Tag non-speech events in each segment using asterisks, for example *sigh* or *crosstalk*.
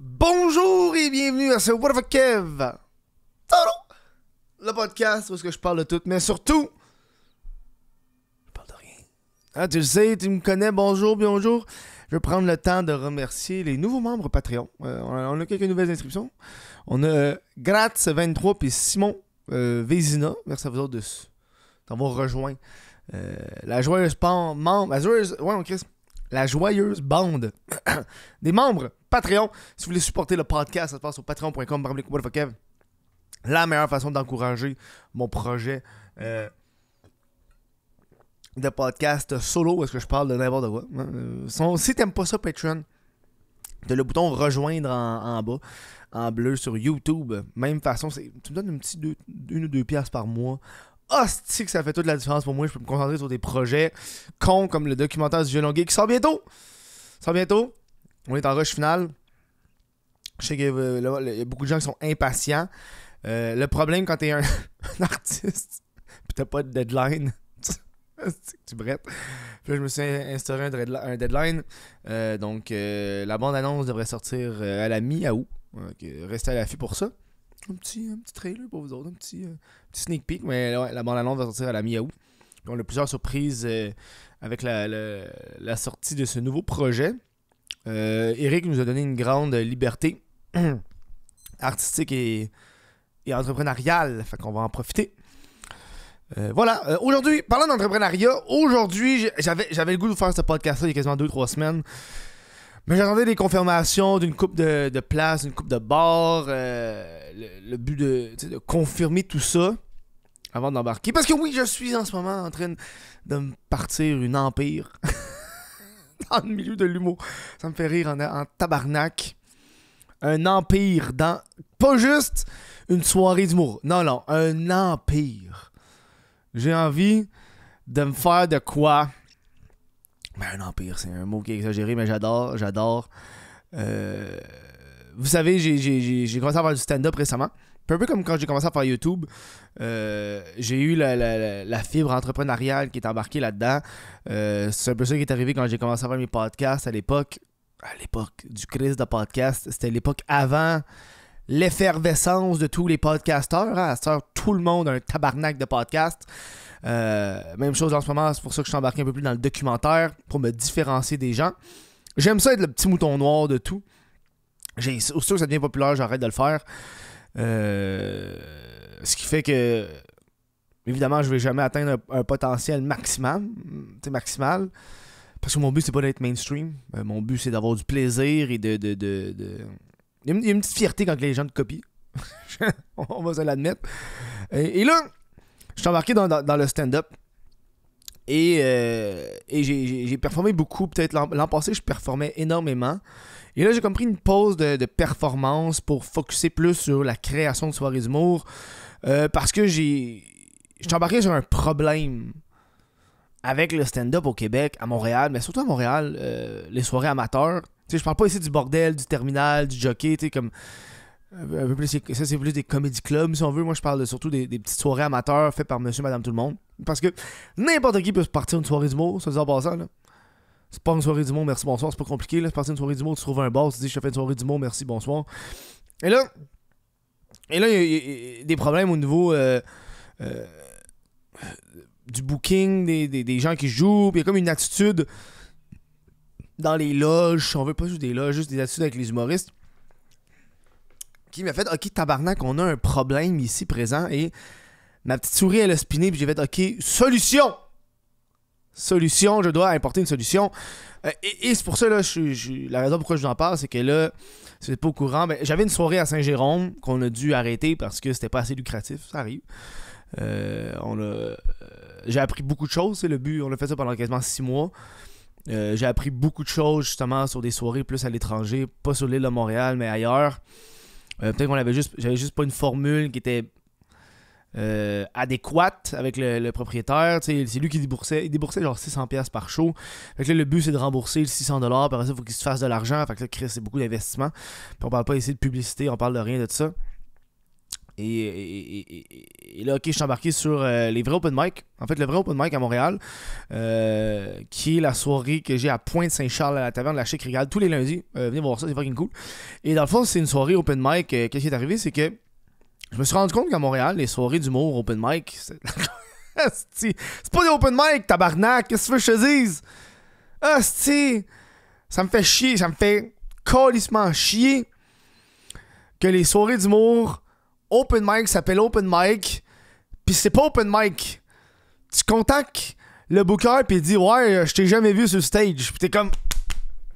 Bonjour et bienvenue à ce What of Kev Le podcast où que je parle de tout, mais surtout, je parle de rien. Ah, tu le sais, tu me connais, bonjour, bonjour. Je vais prendre le temps de remercier les nouveaux membres Patreon. Euh, on, a, quelques nouvelles inscriptions. On a euh, Gratz23 puis Simon euh, Vézina. Merci à vous autres d'avoir rejoint. la joyeuse membre. La Ouais, on crie la joyeuse bande *clears throat* des membres Patreon. Si vous voulez supporter le podcast, ça se passe sur patreon.com. La meilleure façon d'encourager mon projet euh, de podcast solo, est-ce que je parle de n'importe quoi. Hein, euh, si t'aimes pas ça, Patreon, t'as le bouton rejoindre en, bas, en bleu sur YouTube. Même façon, tu me donnes une petite une ou deux pièces par mois c'est que ça fait toute la différence pour moi. Je peux me concentrer sur des projets cons comme le documentaire du jeu Longuet qui sort bientôt. sort bientôt. On est en rush final. Je sais qu'il euh, y a beaucoup de gens qui sont impatients. Euh, le problème quand t'es un, *laughs* un artiste pis t'as pas de deadline, *laughs* tu brettes. je me suis instauré un, deadline. Euh, donc, la bande-annonce devrait sortir à la mi-août. Restez à l'affût pour ça un petit, petit trailer pour vous autres, un petit, euh, sneak peek. Mais la bande-annonce va sortir à la mi-août. On a plusieurs surprises euh, avec la, sortie de ce nouveau projet. Euh, Eric nous a donné une grande liberté *clears throat* artistique et, et entrepreneuriale. Fait qu'on va en profiter. voilà, aujourd'hui, parlant d'entrepreneuriat, aujourd'hui, j'avais, j'avais le goût de vous faire ce podcast-là il y a quasiment 2-3 semaines. Mais j'attendais des confirmations d'une coupe de, de place, d'une coupe de bord. Euh, le, but de, confirmer tout ça avant d'embarquer. Parce que oui, je suis en ce moment en train de me partir une empire *laughs* dans le milieu de l'humour. Ça me fait rire en, en tabarnak. Un empire dans. Pas juste une soirée d'humour. Non, non, un empire. J'ai envie de me faire de quoi ben, un empire, c'est un mot qui est exagéré, mais j'adore, j'adore. Euh, vous savez, j'ai commencé à faire du stand-up récemment. Un peu comme quand j'ai commencé à faire YouTube, euh, j'ai eu la, fibre entrepreneuriale qui est embarquée là-dedans. Euh, c'est un peu ça qui est arrivé quand j'ai commencé à faire mes podcasts à l'époque. À l'époque du crise de podcast, c'était l'époque avant l'effervescence de tous les podcasteurs. Hein. tout le monde a un tabarnak de podcasts. Euh, même chose en ce moment, c'est pour ça que je suis embarqué un peu plus dans le documentaire pour me différencier des gens. J'aime ça être le petit mouton noir de tout. J'ai, que ça devient populaire, j'arrête de le faire. Euh, ce qui fait que, évidemment, je vais jamais atteindre un, potentiel maximum, maximal. Parce que mon but, c'est pas d'être mainstream. Euh, mon but, c'est d'avoir du plaisir et de. Il, y a une petite fierté quand les gens te copient. *laughs* On va se l'admettre. et là, je suis embarqué dans, le stand-up. Et, euh, j'ai performé beaucoup. Peut-être l'an passé, je performais énormément. Et là, j'ai compris une pause de, performance pour focuser plus sur la création de soirées d'humour. Euh, parce que j'ai. Je embarqué sur un problème avec le stand-up au Québec, à Montréal, mais surtout à Montréal, euh, les soirées amateurs. Tu sais, je parle pas ici du bordel, du terminal, du jockey, tu sais, comme ça, c'est plus des comédie clubs, si on veut. Moi, je parle surtout des, petites soirées amateurs faites par monsieur, madame, tout le monde. Parce que n'importe qui peut se partir une soirée du mot se C'est pas une soirée du mot merci, bonsoir, c'est pas compliqué, là. partir une soirée du mot tu trouves un bar, tu dis, je fais une soirée du mot merci, bonsoir. Et là, et là, il y, a des problèmes au niveau euh, euh, du booking, des, gens qui jouent, puis il y a comme une attitude dans les loges, on veut pas juste des loges, juste des attitudes avec les humoristes qui m'a fait OK, tabarnak, on a un problème ici présent et ma petite souris, elle a spiné, puis j'ai fait OK, solution Solution, je dois apporter une solution. Euh, et, c'est pour ça, je, la raison pourquoi je vous en parle, c'est que là, si pas au courant, mais j'avais une soirée à Saint-Jérôme qu'on a dû arrêter parce que c'était pas assez lucratif, ça arrive. Euh, on a, euh, j'ai appris beaucoup de choses, c'est le but. On a fait ça pendant quasiment six mois. j'ai appris beaucoup de choses justement sur des soirées plus à l'étranger, pas sur l'île de Montréal, mais ailleurs. Euh, peut-être qu'on avait juste, j'avais juste pas une formule qui était euh, adéquate avec le, propriétaire. C'est lui qui déboursait, il déboursait genre 600$ par show. Fait le but c'est de rembourser le 600$, Par ça, faut il faut qu'il se fasse de l'argent. Fait que là, c'est beaucoup d'investissement. on parle pas ici de publicité, on parle de rien de ça. Et, là, ok, je suis embarqué sur euh, les vrais open mic. En fait, le vrai open mic à Montréal, euh, qui est la soirée que j'ai à Pointe-Saint-Charles à la taverne de la chèque Régale tous les lundis. Euh, venez voir ça, c'est fucking cool. Et dans le fond, c'est une soirée open mic. Qu'est-ce qui est arrivé, c'est que je me suis rendu compte qu'à Montréal, les soirées d'humour open mic, c'est *laughs* pas des open mic, tabarnak. Qu'est-ce que je te dise? ça me fait chier, ça me fait colissement chier que les soirées d'humour open mic s'appelle open mic, puis c'est pas open mic. Tu contactes le booker puis il dit ouais, euh, je t'ai jamais vu sur stage. Puis t'es comme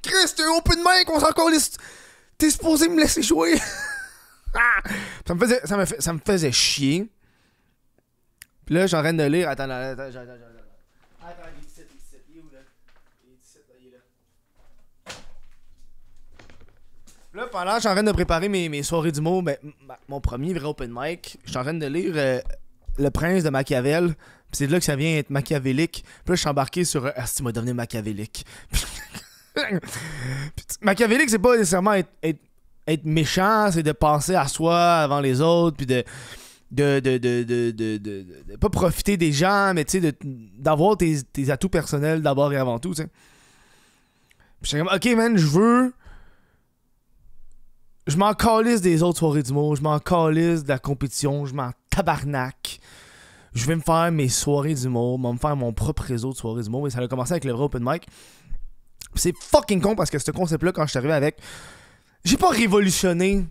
Chris, t'es open mic, on s'en les... T'es supposé me laisser jouer. *laughs* Ah! ça, me faisait, ça, me fait, ça me faisait chier. Puis là, j'en de lire. Attends, attends, attends, attends. Là, pendant que je suis en train de préparer mes, soirées du mot. mais mon premier vrai open mic, je suis en train de lire euh, Le Prince de Machiavel. Puis c'est de là que ça vient être machiavélique. Puis là, je suis embarqué sur Ah, euh, si, m'a devenu machiavélique. *laughs* machiavélique, c'est pas nécessairement être, être, méchant, c'est de penser à soi avant les autres, puis de. De, de, de, de, de- pas profiter des gens, mais tu sais, d'avoir tes, tes atouts personnels d'abord et avant tout, tu sais. Puis comme, ok, man, je veux je m'en calisse des autres soirées d'humour, je m'en calisse de la compétition, je m'en tabarnak. Je vais me faire mes soirées d'humour, je vais me faire mon propre réseau de soirées d'humour. Et ça a commencé avec le vrai open mic. C'est fucking con parce que ce concept-là, quand je suis arrivé avec, j'ai pas révolutionné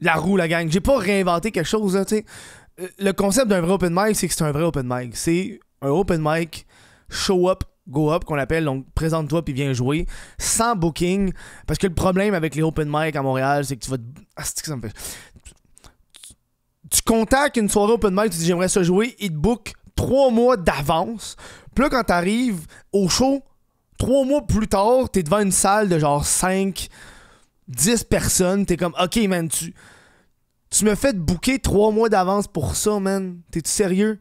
la roue, la gang. J'ai pas réinventé quelque chose, euh, Le concept d'un vrai open mic, c'est que c'est un vrai open mic. C'est un open mic, show up Go Up qu'on appelle, donc présente-toi puis viens jouer, sans booking. Parce que le problème avec les open mic à Montréal, c'est que tu vas. Te... Ah, ça me fait... Tu contactes une soirée open mic, tu dis j'aimerais ça jouer, ils te bookent trois mois d'avance. Puis là, quand t'arrives au show, trois mois plus tard, t'es devant une salle de genre 5, 10 personnes, t'es comme ok man, tu. Tu me fais te booker trois mois d'avance pour ça, man. T'es-tu sérieux?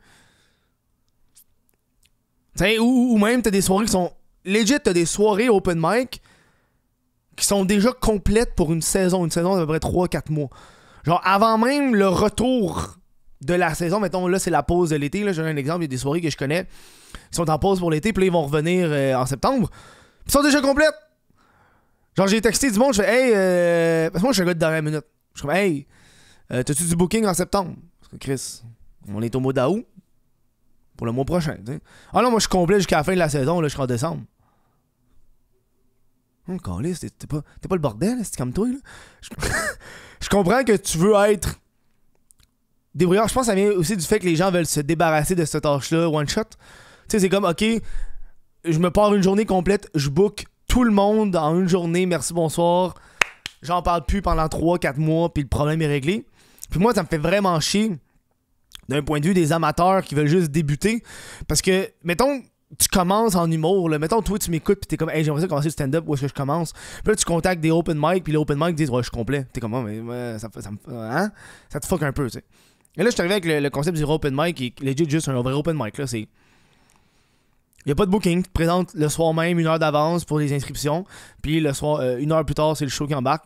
ou, même, t'as des soirées qui sont. Legit, t'as des soirées open mic qui sont déjà complètes pour une saison. Une saison d'à peu près 3-4 mois. Genre, avant même le retour de la saison, mettons, là, c'est la pause de l'été. Là, j'ai un exemple, il y a des soirées que je connais qui sont en pause pour l'été, puis là, ils vont revenir euh, en septembre. Ils sont déjà complètes. Genre, j'ai texté du monde, je fais, hey, euh, parce que moi, je suis un gars de dernière minute. Je suis comme, hey, euh, t'as-tu du booking en septembre? Parce que Chris, on est au mois d'août pour le mois prochain. T'sais. Ah non, moi je suis complet jusqu'à la fin de la saison, là, en décembre. Hum, Carlis, t'es pas, pas, le bordel, c'est comme toi. *laughs* Je... comprends que tu veux être débrouillard. Je pense que ça vient aussi du fait que les gens veulent se débarrasser de cette tâche-là, one shot. Tu sais, c'est comme, ok, je me pars une journée complète, je book tout le monde en une journée, merci, bonsoir. J'en parle plus pendant 3-4 mois, puis le problème est réglé. Puis moi, ça me fait vraiment chier d'un point de vue des amateurs qui veulent juste débuter. Parce que, mettons, tu commences en humour, là. Mettons, toi, tu m'écoutes, puis t'es comme, hey, j'aimerais ça commencer le stand-up, où est-ce que je commence? Puis là, tu contactes des open mic, puis les open mic disent, ouais, je suis complet. T'es comme, oh, mais ouais, ça, ça, hein? ça, te fuck un peu, tu sais. Et là, je suis arrivé avec le, concept du open mic, et est legit juste un vrai open mic, là. C'est. Il a pas de booking, tu te présentes le soir même, une heure d'avance pour les inscriptions, puis le soir, euh, une heure plus tard, c'est le show qui embarque.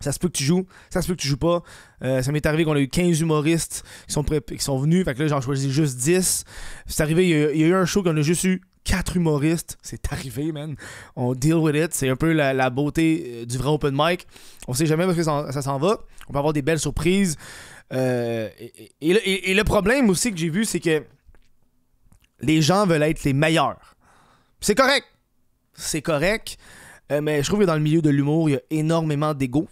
Ça se peut que tu joues, ça se peut que tu joues pas. Euh, ça m'est arrivé qu'on a eu 15 humoristes qui sont, qui sont venus. Fait que là, j'en choisis juste 10. C'est arrivé, il y, a, eu un show qu'on a juste eu 4 humoristes. C'est arrivé, man. On deal with it. C'est un peu la, beauté euh, du vrai open mic. On sait jamais parce que ça, s'en va. On peut avoir des belles surprises. Euh, et, le problème aussi que j'ai vu, c'est que les gens veulent être les meilleurs. C'est correct. C'est correct. mais je trouve que dans le milieu de l'humour, il y a énormément d'ego.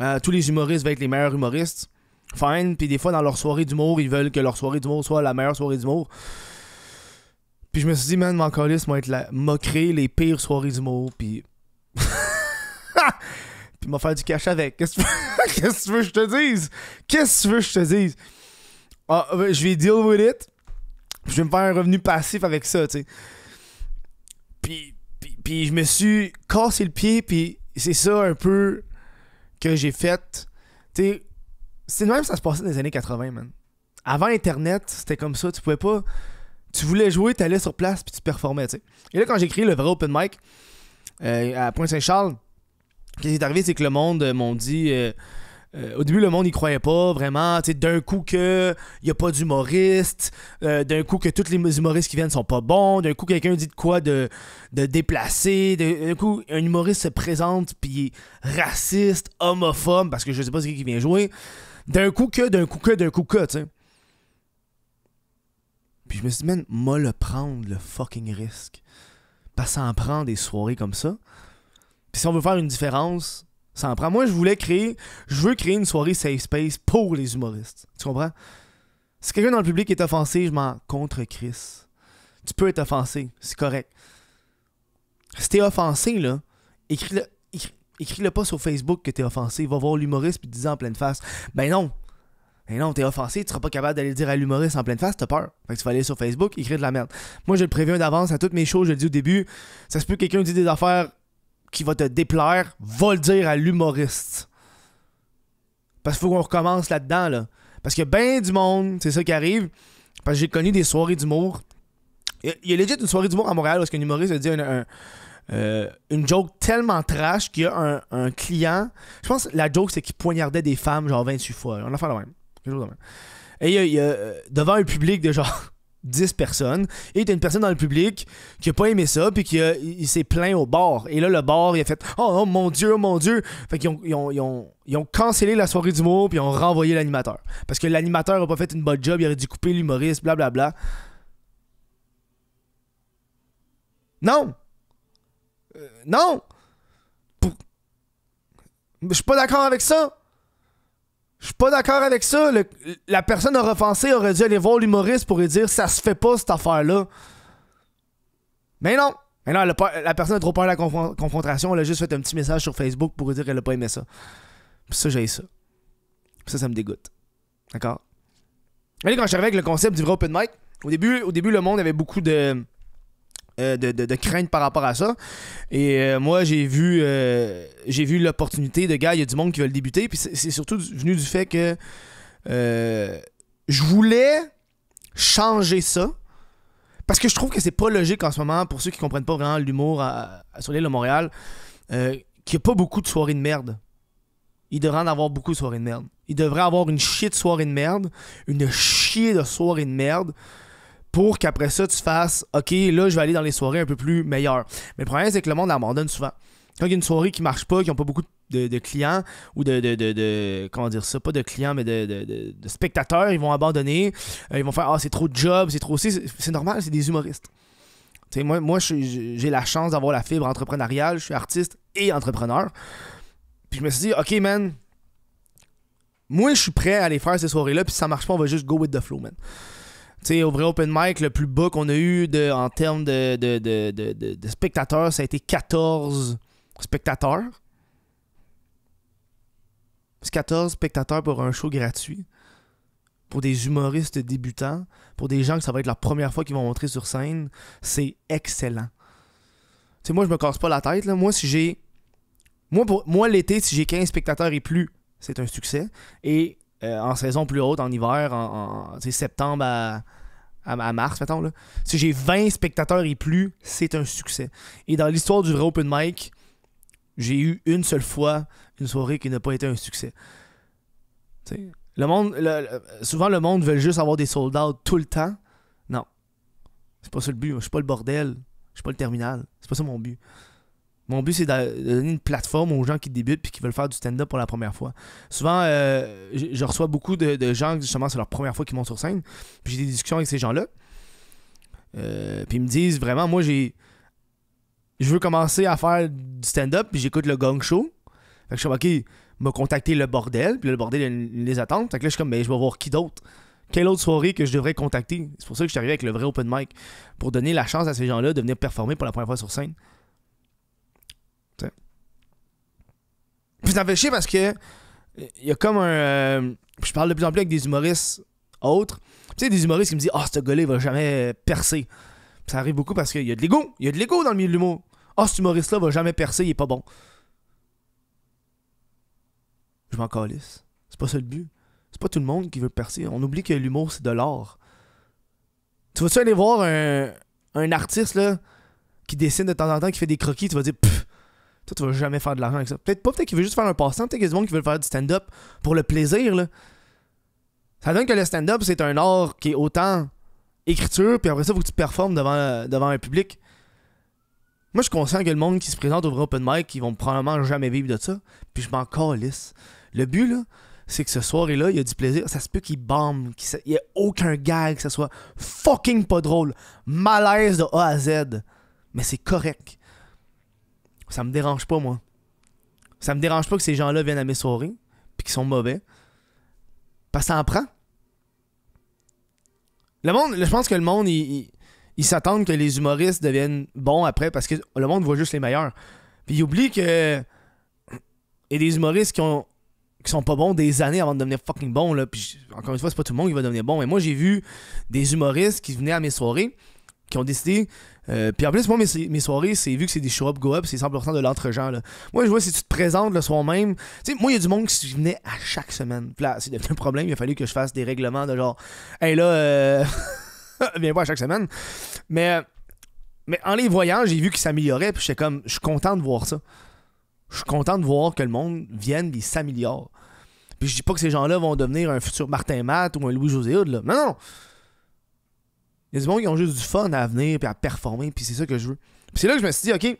Euh, tous les humoristes veulent être les meilleurs humoristes. Fine. Puis des fois, dans leur soirée d'humour, ils veulent que leur soirée d'humour soit la meilleure soirée d'humour. Puis je me suis dit, man, mon colis m'a être la... moquer les pires soirées d'humour. Puis. *laughs* puis m'a faire du cash avec. *laughs* Qu'est-ce que tu veux que je te dise? Qu'est-ce que tu veux que je te dise? Ah, euh, je vais deal with it. je vais me faire un revenu passif avec ça, tu sais. Puis, puis, puis je me suis cassé le pied, puis c'est ça un peu que j'ai fait. Tu c'est même ça se passait dans les années 80, man. Avant Internet, c'était comme ça. Tu pouvais pas. Tu voulais jouer, t'allais sur place, puis tu performais, tu sais. Et là, quand j'ai créé le vrai open mic euh, à Pointe-Saint-Charles, ce qui est arrivé, c'est que le monde euh, m'ont dit. Euh, euh, au début, le monde n'y croyait pas vraiment. D'un coup que il n'y a pas d'humoriste, euh, d'un coup que tous les humoristes qui viennent sont pas bons, d'un coup quelqu'un dit de quoi de, de déplacé, d'un coup un humoriste se présente puis raciste, homophobe, parce que je sais pas ce qui vient jouer. D'un coup que, d'un coup que, d'un coup que, tu Puis je me suis dit, man, moi le prendre le fucking risque. Parce que prendre des soirées comme ça. Puis si on veut faire une différence, ça en prend. Moi, je voulais créer. Je veux créer une soirée safe space pour les humoristes. Tu comprends? Si quelqu'un dans le public est offensé, je m'en contre Chris. Tu peux être offensé, c'est correct. Si t'es offensé, là, écris-le écris, le pas sur Facebook que t'es offensé. Va voir l'humoriste puis dis en pleine face. Ben non! Ben non, t'es offensé, tu seras pas capable d'aller dire à l'humoriste en pleine face, t'as peur. Fait que tu vas aller sur Facebook, écrire de la merde. Moi, je le préviens d'avance à toutes mes choses, je le dis au début. Ça se peut que quelqu'un dise des affaires qui va te déplaire, va le dire à l'humoriste. Parce qu'il faut qu'on recommence là-dedans, là. Parce qu'il y a bien du monde, c'est ça qui arrive. Parce que j'ai connu des soirées d'humour. Il y a legit une soirée d'humour à Montréal où qu'un humoriste a dit euh, une joke tellement trash qu'il y a un, client. Je pense que la joke, c'est qu'il poignardait des femmes genre 28 fois. On a fait la même. Et il y a, euh, devant un public de genre 10 personnes et t'as une personne dans le public qui a pas aimé ça puis qui s'est plaint au bar et là le bar il a fait oh, mon dieu oh, mon dieu fait qu'ils ont ils ont, ils cancellé la soirée d'humour puis ils ont renvoyé l'animateur parce que l'animateur a pas fait une bonne job il aurait dû couper l'humoriste blablabla bla. non euh, non je suis pas d'accord avec ça je suis pas d'accord avec ça. la personne a refoncé, aurait dû aller voir l'humoriste pour lui dire ça se fait pas cette affaire-là. Mais non! Mais non, la personne a trop peur de la confrontation. Elle a juste fait un petit message sur Facebook pour lui dire qu'elle a pas aimé ça. Puis ça, j'ai ça. Puis ça, ça me dégoûte. D'accord? Vous voyez, quand je suis arrivé avec le concept du vrai open mic, au début, au début, le monde avait beaucoup de euh, de, de, crainte par rapport à ça. Et euh, moi, j'ai vu, euh, j'ai vu l'opportunité de gars, il y a du monde qui veut le débuter. Puis c'est surtout venu du fait que je voulais changer ça. Parce que je trouve que c'est pas logique en ce moment, pour ceux qui comprennent pas vraiment l'humour à, sur l'île de Montréal, qu'il n'y a pas beaucoup de soirées de merde. Il devrait en avoir beaucoup de soirées de merde. Il devrait avoir une chier de soirée de merde, une chier de soirée de merde pour qu'après ça, tu fasses OK, là, je vais aller dans les soirées un peu plus meilleures. Mais le problème, c'est que le monde abandonne souvent. Quand il y a une soirée qui marche pas, qui n'ont pas beaucoup de, clients ou de, Comment dire ça Pas de clients, mais de, spectateurs, ils vont abandonner. Euh, ils vont faire Ah, c'est trop de job, c'est trop. C'est normal, c'est des humoristes. moi, moi j'ai la chance d'avoir la fibre entrepreneuriale. Je suis artiste et entrepreneur. Puis je me suis dit OK, man. Moi, je suis prêt à aller faire ces soirées-là, puis si ça marche pas, on va juste go with the flow, man au vrai open mic, le plus bas qu'on a eu de, en termes de, de, spectateurs, ça a été 14 spectateurs. 14 spectateurs pour un show gratuit. Pour des humoristes débutants, pour des gens que ça va être la première fois qu'ils vont montrer sur scène, c'est excellent. moi, je me casse pas la tête. Là. Moi, si j'ai. Moi, pour... moi l'été, si j'ai 15 spectateurs et plus, c'est un succès. Et euh, en saison plus haute, en hiver, en, septembre à, mars, mettons. Là. Si j'ai 20 spectateurs et plus, c'est un succès. Et dans l'histoire du vrai mic, j'ai eu une seule fois une soirée qui n'a pas été un succès. le monde, souvent le monde veut juste avoir des soldats tout le temps. Non, c'est pas ça le but. Je suis pas le bordel, je suis pas le terminal. C'est pas ça mon but. Mon but, c'est de donner une plateforme aux gens qui débutent puis qui veulent faire du stand-up pour la première fois. Souvent, euh, je, reçois beaucoup de, gens gens, justement, c'est leur première fois qu'ils montent sur scène. Puis j'ai des discussions avec ces gens-là. Euh, puis ils me disent vraiment, moi, j'ai. Je veux commencer à faire du stand-up, puis j'écoute le gong show. Fait que je suis ok, m'a contacté le bordel, puis le bordel, les attentes. Fait là, je suis comme, mais ben, je vais voir qui d'autre quelle autre soirée que je devrais contacter. C'est pour ça que je suis arrivé avec le vrai open mic, pour donner la chance à ces gens-là de venir performer pour la première fois sur scène. Puis ça fait chier parce que il y a comme un. Euh, je parle de plus en plus avec des humoristes autres. Tu sais, des humoristes qui me disent Ah, ce gars-là, il va jamais percer. ça arrive beaucoup parce qu'il y a de l'ego. Il y a de l'ego dans le milieu de l'humour. Ah, oh, cet humoriste-là va jamais percer, il est pas bon. Je m'en calisse. C'est pas ça le but. C'est pas tout le monde qui veut percer. On oublie que l'humour, c'est de l'art. Tu vas-tu aller voir un, un artiste là, qui dessine de temps en temps, qui fait des croquis, tu vas dire Pfff toi, tu vas jamais faire de l'argent avec ça. Peut-être pas, peut-être qu'il veut juste faire un passant, peut-être qu'il y a du monde qui veut faire du stand-up pour le plaisir, là. Ça donne que le stand-up, c'est un art qui est autant écriture, puis après ça, il faut que tu performes devant, devant un public. Moi, je suis conscient que le monde qui se présente au vrai open mic, ils vont probablement jamais vivre de ça, puis je m'en calisse. Le but, là, c'est que ce soir là il y a du plaisir. Ça se peut qu'il bombe, qu'il n'y ait aucun gag, que ce soit fucking pas drôle, malaise de A à Z. Mais c'est correct ça me dérange pas, moi. Ça me dérange pas que ces gens-là viennent à mes soirées, puis qu'ils sont mauvais. Parce que ça en prend. Le monde, je pense que le monde, il, ils s'attendent que les humoristes deviennent bons après parce que le monde voit juste les meilleurs. Puis ils oublient que. a des humoristes qui ont qui sont pas bons des années avant de devenir fucking bons là. encore une fois, c'est pas tout le monde qui va devenir bon. Mais moi j'ai vu des humoristes qui venaient à mes soirées qui ont décidé euh, puis en plus, moi, mes, soirées, c'est vu que c'est des show-up, go-up, c'est 100% de l'entre-gens. Moi, je vois si tu te présentes le soir même. Tu sais, moi, il y a du monde qui venait à chaque semaine. là, c'est devenu un problème. Il a fallu que je fasse des règlements de genre, hé là, euh, *laughs* viens pas à chaque semaine. Mais, mais en les voyant, j'ai vu qu'ils s'amélioraient. Puis j'étais comme, je suis content de voir ça. Je suis content de voir que le monde vienne et s'améliore. Puis je dis pas que ces gens-là vont devenir un futur Martin Matt ou un Louis José Hood, là. Non, non. Il y a du monde qui ont juste du fun à venir puis à performer, puis c'est ça que je veux. c'est là que je me suis dit, OK,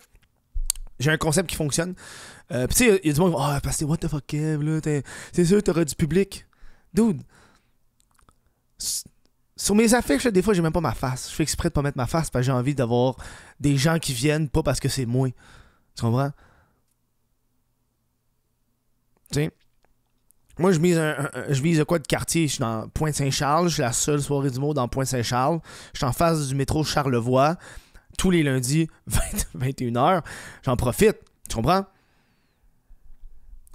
j'ai un concept qui fonctionne. Euh, tu sais, il y a du monde qui Ah, parce que what the fuck, Kev, là, c'est sûr, t'auras du public. Dude, sur mes affiches, des fois, j'ai même pas ma face. Je fais exprès de pas mettre ma face parce que j'ai envie d'avoir des gens qui viennent, pas parce que c'est moi. Tu comprends? Tu sais? moi, je mise un, je vise quoi de quartier? Je suis dans Pointe-Saint-Charles. Je suis la seule soirée du mot dans Pointe-Saint-Charles. Je suis en face du métro Charlevoix. Tous les lundis, 21h. *laughs* J'en profite. Tu comprends?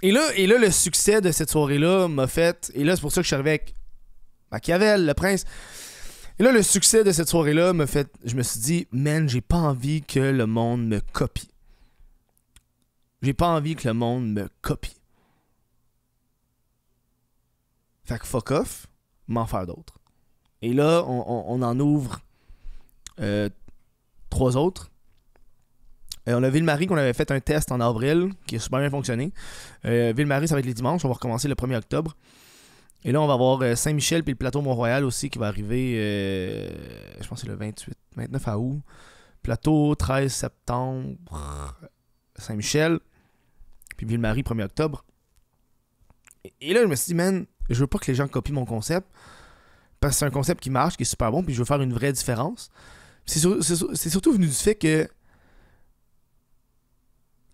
Et là, et là, le succès de cette soirée-là m'a fait. Et là, c'est pour ça que je suis arrivé avec Machiavel, le prince. Et là, le succès de cette soirée-là m'a fait. Je me suis dit, man, j'ai pas envie que le monde me copie. J'ai pas envie que le monde me copie. Fait fuck off, m'en faire d'autres. Et là, on, en ouvre euh, trois autres. Euh, on a Ville-Marie qu'on avait fait un test en avril qui a super bien fonctionné. Euh, Ville-Marie, ça va être les dimanches. On va recommencer le 1er octobre. Et là, on va avoir Saint-Michel puis le plateau Mont-Royal aussi qui va arriver, je pense c'est le 28, 29 août. Plateau, 13 septembre, Saint-Michel. Puis Ville-Marie, 1er octobre. Et, et là, je me suis dit, man, je veux pas que les gens copient mon concept parce que c'est un concept qui marche, qui est super bon, puis je veux faire une vraie différence. C'est, surtout venu du fait que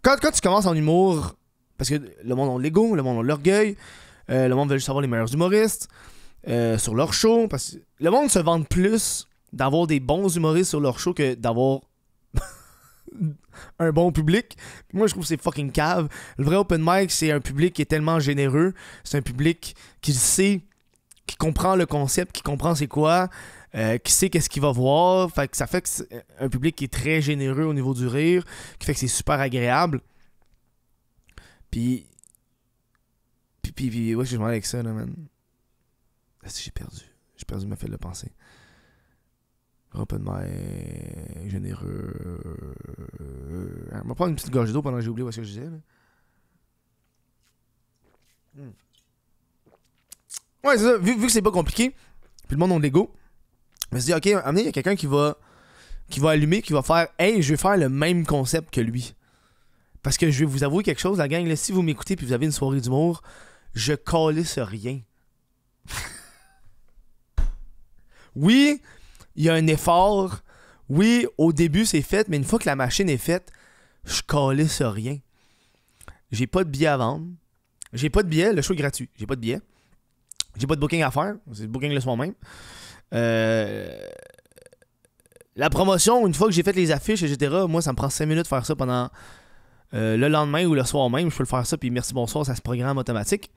quand, tu commences en humour, parce que le monde a l'ego, le monde a l'orgueil, euh, le monde veut juste avoir les meilleurs humoristes euh, sur leur show, parce que le monde se vante plus d'avoir des bons humoristes sur leur show que d'avoir *laughs* un bon public. moi, je trouve que c'est fucking cave. Le vrai open mic, c'est un public qui est tellement généreux. C'est un public qui sait, qui comprend le concept, qui comprend c'est quoi, euh, qui sait qu'est-ce qu'il va voir. Fait que ça fait que c'est un public qui est très généreux au niveau du rire, qui fait que c'est super agréable. Puis. Puis, puis, ouais, je suis mal avec ça, là, man. Ah, j'ai perdu. J'ai perdu ma feuille de pensée. Un Open mic, généreux. On va prendre une petite gorgée d'eau pendant que j'ai oublié ce que je disais. Hmm. Ouais, c'est ça. Vu, vu que c'est pas compliqué, puis le monde a de l'ego, je me suis dit, ok, amenez, il y a quelqu'un qui va, qui va allumer, qui va faire, hey, je vais faire le même concept que lui. Parce que je vais vous avouer quelque chose, la gang, si vous m'écoutez puis vous avez une soirée d'humour, je calisse rien. *laughs* oui, il y a un effort. Oui, au début, c'est fait, mais une fois que la machine est faite, je sur rien. J'ai pas de billet à vendre. J'ai pas de billet, le show est gratuit. J'ai pas de billet. J'ai pas de booking à faire. C'est le booking le soir même. Euh, la promotion, une fois que j'ai fait les affiches, etc., moi, ça me prend 5 minutes de faire ça pendant euh, le lendemain ou le soir même. Je peux le faire ça, puis merci, bonsoir, ça se programme automatique.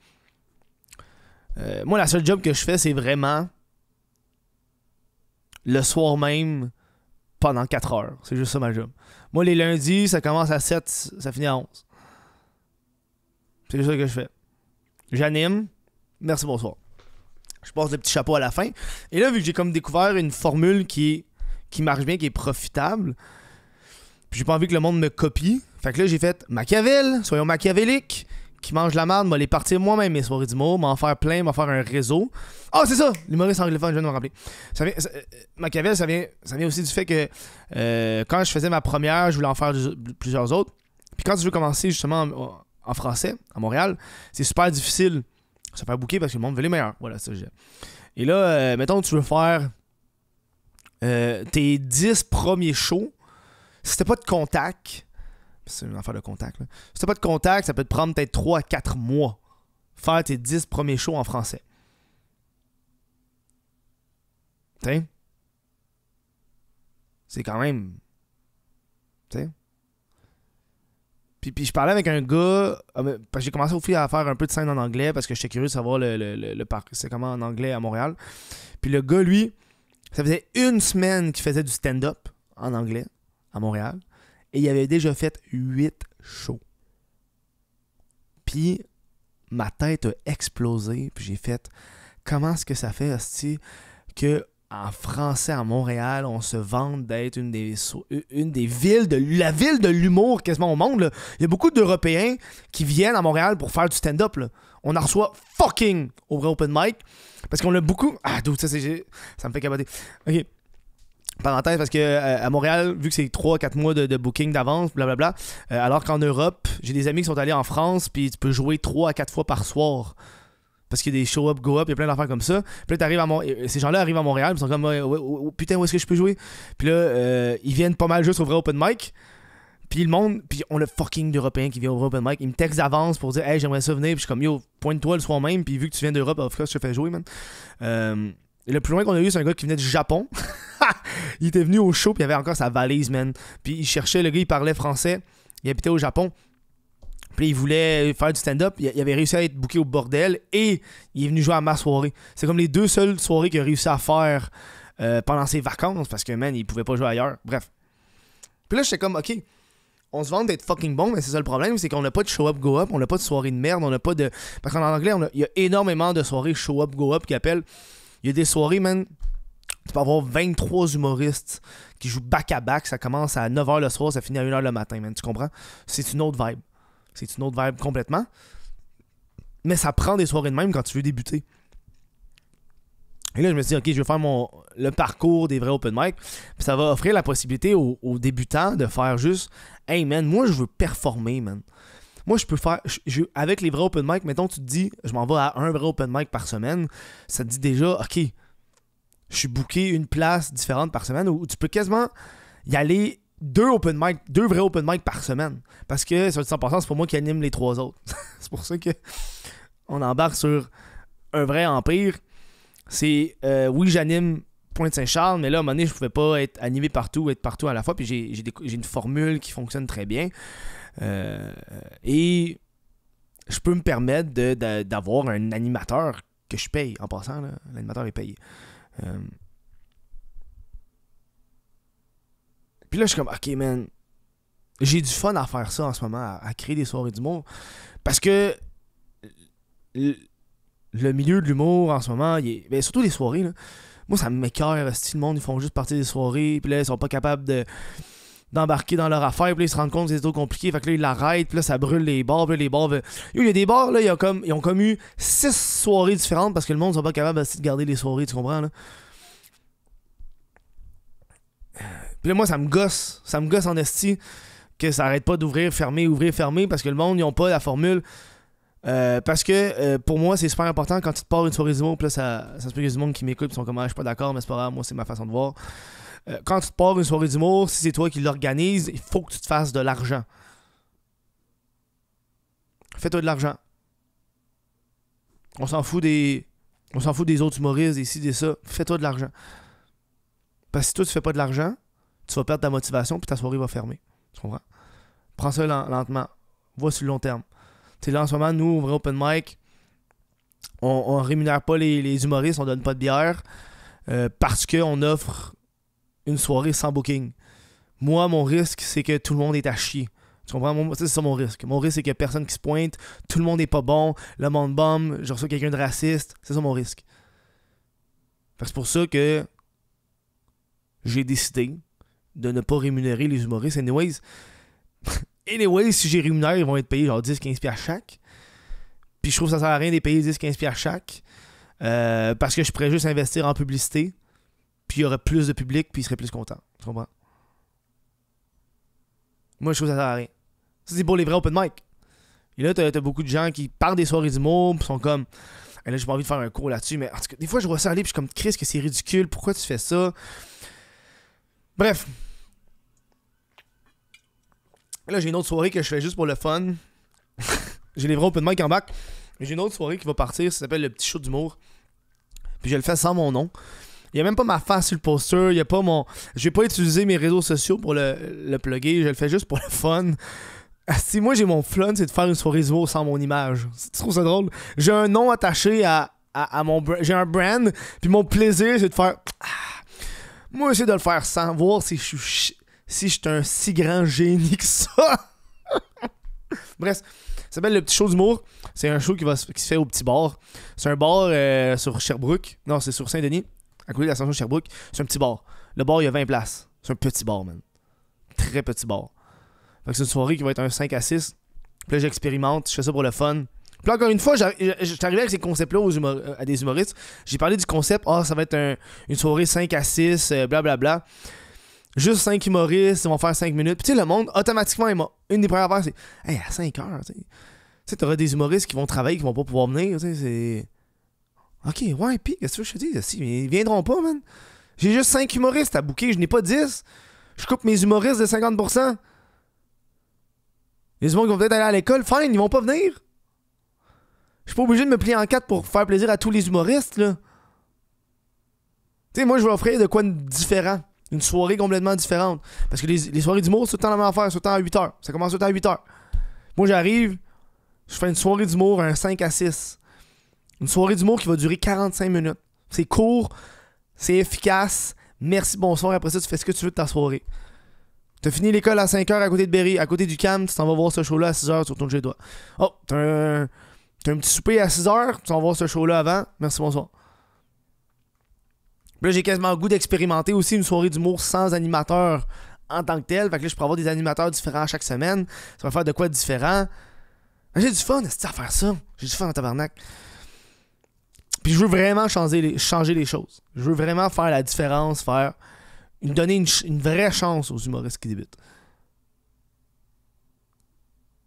Euh, moi, la seule job que je fais, c'est vraiment le soir même pendant 4 heures. C'est juste ça ma job. Moi, les lundis, ça commence à 7, ça finit à 11. C'est juste ça que je fais. J'anime. Merci, bonsoir. Je passe le petit chapeau à la fin. Et là, vu que j'ai comme découvert une formule qui, qui marche bien, qui est profitable, j'ai pas envie que le monde me copie. Fait que là, j'ai fait Machiavel, soyons machiavéliques qui mange la merde, m'a les partir moi-même mes soirées du mot, m'en faire plein, m'en faire un réseau. Ah, oh, c'est ça! L'humoriste anglophone, je viens de me rappeler. vient, euh, Machiavel, ça vient, aussi du fait que euh, quand je faisais ma première, je voulais en faire plusieurs autres. Puis quand tu veux commencer justement en, français, à Montréal, c'est super difficile de se faire bouquer parce que le monde veut les meilleurs. Voilà, ça Et là, euh, mettons, tu veux faire tes 10 premiers shows. Si t'as pas de contact, c'est une affaire de contact. Là. Si t'as pas de contact, ça peut te prendre peut-être 3 à 4 mois. Faire tes 10 premiers shows en français. T'sais? C'est quand même. T'sais? Puis, puis je parlais avec un gars. Ah, j'ai commencé au fil à faire un peu de scène en anglais parce que j'étais curieux de savoir le, le, le, le parc. C'est comment en anglais à Montréal. Puis le gars, lui, ça faisait une semaine qu'il faisait du stand-up en anglais à Montréal et il avait déjà fait 8 shows. Puis ma tête a explosé, puis j'ai fait comment est-ce que ça fait aussi que en français à Montréal, on se vante d'être une des une des villes de la ville de l'humour quasiment au monde. Il y a beaucoup d'Européens qui viennent à Montréal pour faire du stand-up. On en reçoit fucking au vrai open mic parce qu'on a beaucoup. Ah, d'où ça, ça me fait caboter. Ok, parenthèse, parce que euh, à Montréal, vu que c'est 3-4 mois de, booking d'avance, blablabla, euh, alors qu'en Europe, j'ai des amis qui sont allés en France, puis tu peux jouer 3 à 4 fois par soir. Parce qu'il y a des show-up, go-up, il y a plein d'affaires comme ça. Puis là, t'arrives à euh, ces gens-là arrivent à Montréal, ils sont comme, putain, où est-ce que je peux jouer? Puis là, ils viennent pas mal juste au vrai open mic. Puis le monde, puis on le fucking d'Européens qui vient au open mic, ils me texte d'avance pour dire, hey, j'aimerais ça venir. Puis je suis comme, yo, pointe-toi le soir même, puis vu que tu viens d'Europe, of course, je te fais jouer, man le plus loin qu'on a eu, c'est un gars qui venait du Japon. *laughs* il était venu au show, puis il avait encore sa valise, man. Puis il cherchait, le gars, il parlait français. Il habitait au Japon. Puis il voulait faire du stand-up. Il avait réussi à être booké au bordel et il est venu jouer à ma soirée. C'est comme les deux seules soirées qu'il a réussi à faire euh, pendant ses vacances parce que, man, il pouvait pas jouer ailleurs. Bref. Puis là, j'étais comme, ok, on se vante d'être fucking bon, mais c'est ça le problème, c'est qu'on n'a pas de show-up, go-up, on n'a pas de soirée de merde, on n'a pas de. Parce qu'en anglais, il y a énormément de soirées show-up, go-up qui appellent. Il y a des soirées, man. Tu peux avoir 23 humoristes qui jouent back-à-back. Ça commence à 9h le soir, ça finit à 1h le matin, man. Tu comprends? C'est une autre vibe. C'est une autre vibe complètement. Mais ça prend des soirées de même quand tu veux débuter. Et là, je me suis dit, OK, je vais faire mon, le parcours des vrais open mic. ça va offrir la possibilité aux débutants de faire juste, Hey man, moi je veux performer, man. Moi, je peux faire. avec les vrais open mic, mettons, tu te dis, je m'en vais à un vrai open mic par semaine. Ça te dit déjà, OK, je suis booké une place différente par semaine. Ou tu peux quasiment y aller deux open mic, deux vrais open mic par semaine. Parce que, sur le 100%, c'est pour moi qui anime les trois autres. *laughs* c'est pour ça que on embarque sur un vrai empire. C'est euh, oui, j'anime Pointe-Saint-Charles, mais là, à un moment donné, je pouvais pas être animé partout, être partout à la fois. Puis j'ai une formule qui fonctionne très bien. Euh, et je peux me permettre d'avoir un animateur que je paye. En passant, l'animateur est payé. Euh, puis là, je suis comme, ok, man, j'ai du fun à faire ça en ce moment, à, créer des soirées d'humour. Parce que le, milieu de l'humour en ce moment, il ben, surtout les soirées, là, moi, ça m'écœure. Si le monde, ils font juste partie des soirées, puis là, ils sont pas capables de d'embarquer dans leur affaire. Puis là, ils se rendent compte que c'est trop compliqué. Fait que là, ils l'arrêtent. Puis là, ça brûle les bars. Puis les bars. Il y a des bars, là, ils ont comme, eu six soirées différentes parce que le monde sont pas capables de garder les soirées, tu comprends, là? Puis là, moi, ça me gosse. Ça me gosse en esti que ça arrête pas d'ouvrir, fermer, ouvrir, fermer parce que le monde, ils ont pas la formule. Euh, parce que euh, pour moi, c'est super important quand tu te pars une soirée monde puis là, ça, ça se peut Que du monde qui m'écoute, ils sont comme, ah, je suis pas d'accord, mais c'est pas grave, moi, c'est ma façon de voir. Euh, quand tu te pars une soirée d'humour, si c'est toi qui l'organise, il faut que tu te fasses de l'argent. Fais-toi de l'argent. On s'en fout des. On s'en fout des autres humoristes, ici ci, des ça. Fais-toi de l'argent. Parce que si toi tu fais pas de l'argent, tu vas perdre ta motivation puis ta soirée va fermer. Tu comprends? Prends ça lentement. Vois sur le long terme. Tu là en ce moment, nous, on open mic. On, on rémunère pas les, humoristes, on donne pas de bière. Euh, parce qu'on offre une soirée sans booking. Moi, mon risque, c'est que tout le monde est à chier. Tu comprends? c'est ça mon risque. Mon risque, c'est qu'il a personne qui se pointe, tout le monde n'est pas bon, le monde bombe, je reçois quelqu'un de raciste. C'est ça mon risque. C'est pour ça que j'ai décidé de ne pas rémunérer les humoristes. Anyways, *laughs* anyways si j'ai rémunéré, ils vont être payés genre 10-15$ à chaque. Puis je trouve que ça sert à rien de les payer 10-15$ chaque. Euh, parce que je pourrais juste investir en publicité puis il y aurait plus de public, puis il serait plus content. Tu comprends? Moi, je trouve que ça sert à rien. Ça, c'est pour les vrais open mic. Et là, t'as beaucoup de gens qui parlent des soirées d'humour, puis sont comme. Et là, j'ai pas envie de faire un cours là-dessus, mais en tout cas, des fois, je vois ça aller, puis je suis comme, Chris, que c'est ridicule, pourquoi tu fais ça? Bref. là, j'ai une autre soirée que je fais juste pour le fun. *laughs* j'ai les vrais open mic en bac. J'ai une autre soirée qui va partir, ça s'appelle le petit show d'humour. Puis je le fais sans mon nom. Il n'y a même pas ma face sur le poster. Il y pas mon. Je vais pas utiliser mes réseaux sociaux pour le, le plugger. Je le fais juste pour le fun. Ah, si moi j'ai mon fun, c'est de faire une soirée zéro sans mon image. Tu trouves ça drôle? J'ai un nom attaché à, à, mon. J'ai un brand. Puis mon plaisir, c'est de faire. Ah, moi, j'essaie de le faire sans voir si je suis si je un si grand génie que ça. *laughs* Bref, ça s'appelle le petit show d'humour. C'est un show qui, va, qui se fait au petit bar. C'est un bar euh, sur Sherbrooke. Non, c'est sur Saint-Denis à côté de la Sherbrooke, c'est un petit bar. Le bar, il y a 20 places. C'est un petit bar, man. Très petit bar. Fait que c'est une soirée qui va être un 5 à 6. Puis là, j'expérimente, je fais ça pour le fun. Puis là, encore une fois, j'arrivais avec ces concepts-là euh, à des humoristes. J'ai parlé du concept, ah, ça va être une soirée 5 à 6, euh, blablabla. bla, bla. Juste 5 humoristes, ils vont faire 5 minutes. Puis tu sais, le monde, automatiquement, il une des premières affaires, c'est, hey, à 5 heures, tu sais. Tu sais, des humoristes qui vont travailler, qui vont pas pouvoir venir, tu sais, c'est Ok, ouais, pis qu'est-ce que je te dis? ils viendront pas, man. J'ai juste 5 humoristes à bouquer, je n'ai pas 10. Je coupe mes humoristes de 50%. Les humoristes qui vont peut-être aller à l'école, fine, ils vont pas venir. Je suis pas obligé de me plier en quatre pour faire plaisir à tous les humoristes, là. Tu sais, moi, je vais offrir de quoi de différent. Une soirée complètement différente. Parce que les, soirées d'humour, c'est tout le temps la même affaire, c'est tout temps à 8 h. Ça commence tout le temps à 8 h. Moi, j'arrive, je fais une soirée d'humour à un 5 à 6. Une soirée d'humour qui va durer 45 minutes. C'est court, c'est efficace. Merci, bonsoir. Après ça, tu fais ce que tu veux de ta soirée. T'as fini l'école à 5h à côté de Berry, à côté du CAM, tu t'en vas voir ce show-là à 6h, sur ton chez toi. Oh, t'as un, un, petit souper à 6h, tu t'en vas voir ce show-là avant. Merci, bonsoir. là, j'ai quasiment le goût d'expérimenter aussi une soirée d'humour sans animateur en tant que tel. Fait que là, je pourrais avoir des animateurs différents chaque semaine. Ça va faire de quoi de différent. J'ai du fun à faire ça. J'ai du fun en tabarnak. Puis je veux vraiment changer les, changer les choses. Je veux vraiment faire la différence, faire donner une, vraie chance aux humoristes qui débutent.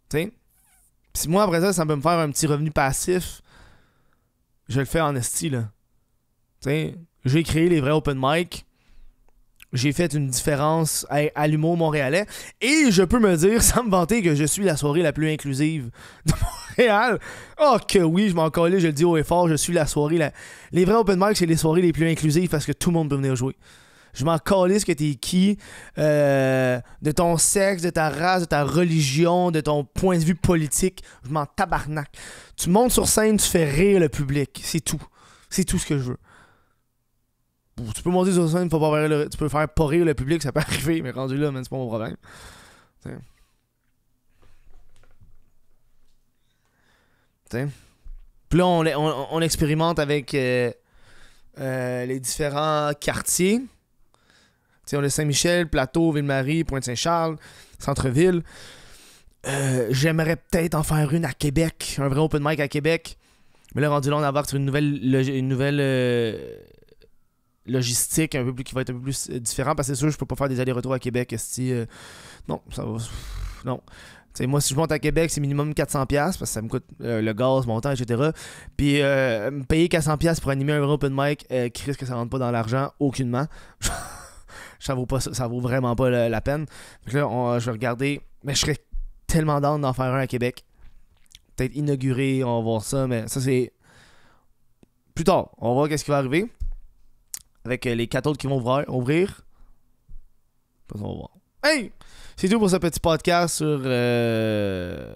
Tu sais? Si moi, après ça, ça peut me faire un petit revenu passif, je le fais en esti, là. Tu sais? J'ai créé les vrais open mic j'ai fait une différence à, l'humour montréalais. Et je peux me dire, *laughs* sans me vanter, que je suis la soirée la plus inclusive de Montréal. Oh que oui, je m'en collais, je le dis haut et fort, je suis la soirée la... Les vrais open mic, c'est les soirées les plus inclusives parce que tout le monde peut venir jouer. Je m'en ce que t'es qui, euh, de ton sexe, de ta race, de ta religion, de ton point de vue politique. Je m'en tabarnaque. Tu montes sur scène, tu fais rire le public. C'est tout. C'est tout ce que je veux tu peux monter sur scène, faut pas tu peux faire pas le public, ça peut *laughs* arriver, mais rendu là, c'est pas mon problème. T'sais. Puis là, on, expérimente avec euh, euh, les différents quartiers. sais on a Saint-Michel, Plateau, Ville-Marie, Pointe-Saint-Charles, Centre-Ville. Euh, j'aimerais peut-être en faire une à Québec, un vrai open mic à Québec. Mais là, rendu là, on a avoir une nouvelle, une nouvelle logistique un peu plus qui va être un peu plus euh, différent parce que c'est sûr je peux pas faire des allers-retours à Québec si euh, non ça va non moi, si je monte à Québec, c'est minimum 400$ parce que ça me coûte euh, le gaz, mon temps, etc. Puis me payer 400$ pour animer un open mic, euh, risque que ça rentre pas dans l'argent, aucunement. *laughs* ça vaut pas ça vaut vraiment pas la, peine. là, je vais regarder. Mais je serais tellement down d'en faire un à Québec. Peut-être inaugurer, on va voir ça, mais ça c'est. Plus tard, on va voir qu'est-ce qui va arriver avec euh, les quatre autres qui vont ouvrir. ouvrir. voir. Hey! C'est tout pour ce petit podcast sur, euh,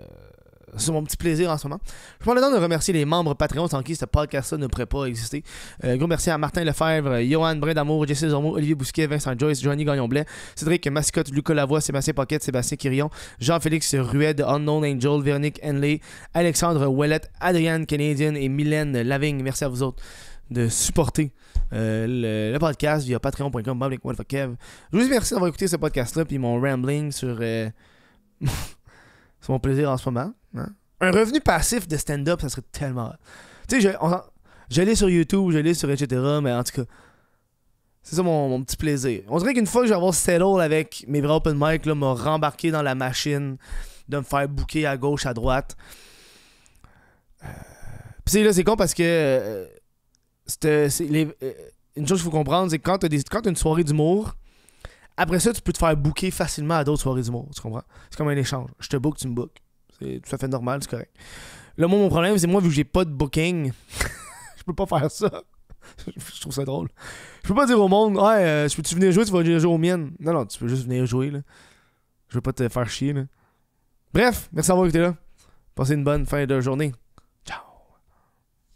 sur mon petit plaisir en ce moment. Je prends le temps de remercier les membres Patreon sans qui ce podcast-là ne pourrait pas exister. Euh, gros merci à Martin Lefebvre, Johan Brindamour, Jesse Zormo, Olivier Bousquet, Vincent Joyce, Johnny Gagnon-Blais, Cédric Mascotte, Lucas Lavoie, Sébastien Paquette, Sébastien Quirion, Jean-Félix Rued, Unknown Angel, Véronique Henley, Alexandre Ouellette, Adrienne Canadienne et Mylène Laving. Merci à vous autres de supporter euh, le, podcast via patreon.com. Je vous remercie d'avoir écouté ce podcast-là, puis mon rambling sur, c'est euh, *laughs* mon plaisir en ce moment. Hein. Un revenu passif de stand-up, ça serait tellement. Tu sais, je l'ai sur YouTube, l'ai sur etc., mais en tout cas. C'est ça mon, petit plaisir. On dirait qu'une fois que je vais avoir settle avec mes vrais open mic, là, m'a rembarqué dans la machine, de me faire bouquer à gauche, à droite. Euh... Puis là, c'est con parce que euh, euh, une chose qu'il faut comprendre, c'est que quand tu as, une soirée d'humour, après ça, tu peux te faire booker facilement à d'autres soirées d'humour. Tu comprends? C'est comme un échange. Je te book, tu me book. C'est tout à fait normal, c'est correct. Là, moi, mon problème, c'est moi, vu que j'ai pas de booking, *laughs* je peux pas faire ça. *laughs* je trouve ça drôle. Je peux pas dire au monde, ouais, si euh, peux-tu venir jouer, tu vas venir jouer aux miennes. Non, non, tu peux juste venir jouer, là. Je veux pas te faire chier, Bref, merci d'avoir été là. Passez une bonne fin de journée.